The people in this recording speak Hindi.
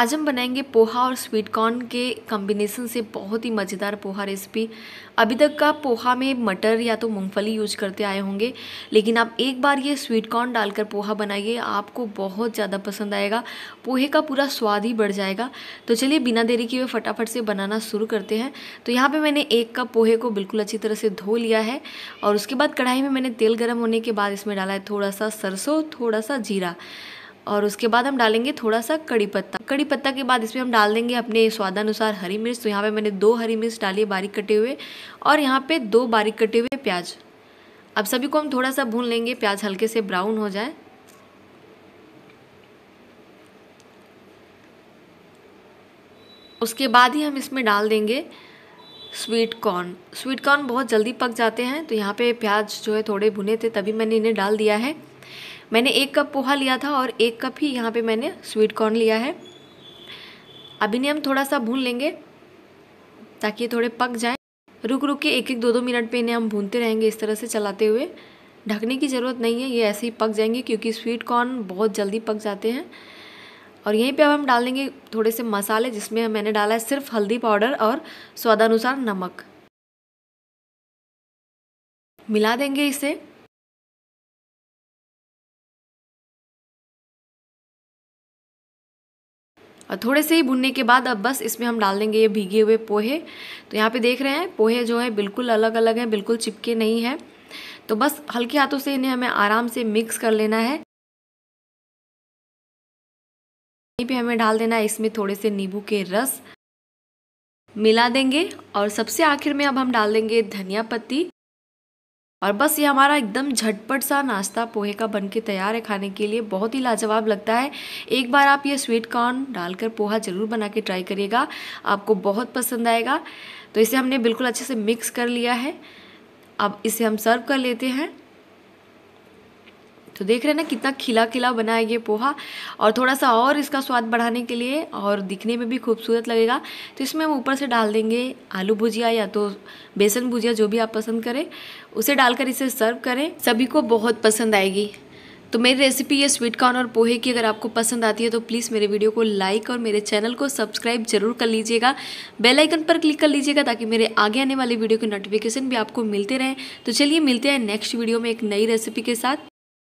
आज हम बनाएंगे पोहा और स्वीट कॉर्न के कॉम्बिनेसन से बहुत ही मज़ेदार पोहा रेसिपी अभी तक का पोहा में मटर या तो मूंगफली यूज करते आए होंगे लेकिन आप एक बार ये स्वीट कॉर्न डालकर पोहा बनाइए आपको बहुत ज़्यादा पसंद आएगा पोहे का पूरा स्वाद ही बढ़ जाएगा तो चलिए बिना देरी वे फटाफट से बनाना शुरू करते हैं तो यहाँ पर मैंने एक कप पोहे को बिल्कुल अच्छी तरह से धो लिया है और उसके बाद कढ़ाई में मैंने तेल गर्म होने के बाद इसमें डाला है थोड़ा सा सरसों थोड़ा सा जीरा और उसके बाद हम डालेंगे थोड़ा सा कड़ी पत्ता कड़ी पत्ता के बाद इसमें हम डाल देंगे अपने स्वादानुसार हरी मिर्च तो यहाँ पे मैंने दो हरी मिर्च डाली बारीक कटे हुए और यहाँ पे दो बारीक कटे हुए प्याज अब सभी को हम थोड़ा सा भून लेंगे प्याज हल्के से ब्राउन हो जाए उसके बाद ही हम इसमें डाल देंगे स्वीट कॉर्न स्वीट कॉर्न बहुत जल्दी पक जाते हैं तो यहाँ पे प्याज जो है थोड़े भुने थे तभी मैंने इन्हें डाल दिया है मैंने एक कप पोहा लिया था और एक कप ही यहाँ पे मैंने स्वीट कॉर्न लिया है अब इन्हें हम थोड़ा सा भून लेंगे ताकि ये थोड़े पक जाए रुक रुक के एक एक दो दो मिनट पे इन्हें हम भूनते रहेंगे इस तरह से चलाते हुए ढकने की ज़रूरत नहीं है ये ऐसे ही पक जाएंगे क्योंकि स्वीट कॉर्न बहुत जल्दी पक जाते हैं और यहीं पे अब हम डाल देंगे थोड़े से मसाले जिसमें मैंने डाला है सिर्फ हल्दी पाउडर और स्वादानुसार नमक मिला देंगे इसे और थोड़े से ही भुनने के बाद अब बस इसमें हम डाल देंगे ये भीगे हुए पोहे तो यहाँ पे देख रहे हैं पोहे जो है बिल्कुल अलग अलग हैं बिल्कुल चिपके नहीं हैं तो बस हल्के हाथों से इन्हें हमें आराम से मिक्स कर लेना है यहीं पे हमें डाल देना है इसमें थोड़े से नींबू के रस मिला देंगे और सबसे आखिर में अब हम डाल देंगे धनिया पत्ती और बस ये हमारा एकदम झटपट सा नाश्ता पोहे का बन के तैयार है खाने के लिए बहुत ही लाजवाब लगता है एक बार आप ये स्वीट कॉर्न डालकर पोहा ज़रूर बना के ट्राई करिएगा आपको बहुत पसंद आएगा तो इसे हमने बिल्कुल अच्छे से मिक्स कर लिया है अब इसे हम सर्व कर लेते हैं तो देख रहे हैं ना कितना खिला खिला बना है ये पोहा और थोड़ा सा और इसका स्वाद बढ़ाने के लिए और दिखने में भी खूबसूरत लगेगा तो इसमें हम ऊपर से डाल देंगे आलू भुजिया या तो बेसन भुजिया जो भी आप पसंद करें उसे डालकर इसे सर्व करें सभी को बहुत पसंद आएगी तो मेरी रेसिपी ये स्वीट कॉर्न और पोहे की अगर आपको पसंद आती है तो प्लीज़ मेरे वीडियो को लाइक और मेरे चैनल को सब्सक्राइब जरूर कर लीजिएगा बेल आइकन पर क्लिक कर लीजिएगा ताकि मेरे आगे आने वाले वीडियो के नोटिफिकेशन भी आपको मिलते रहें तो चलिए मिलते हैं नेक्स्ट वीडियो में एक नई रेसिपी के साथ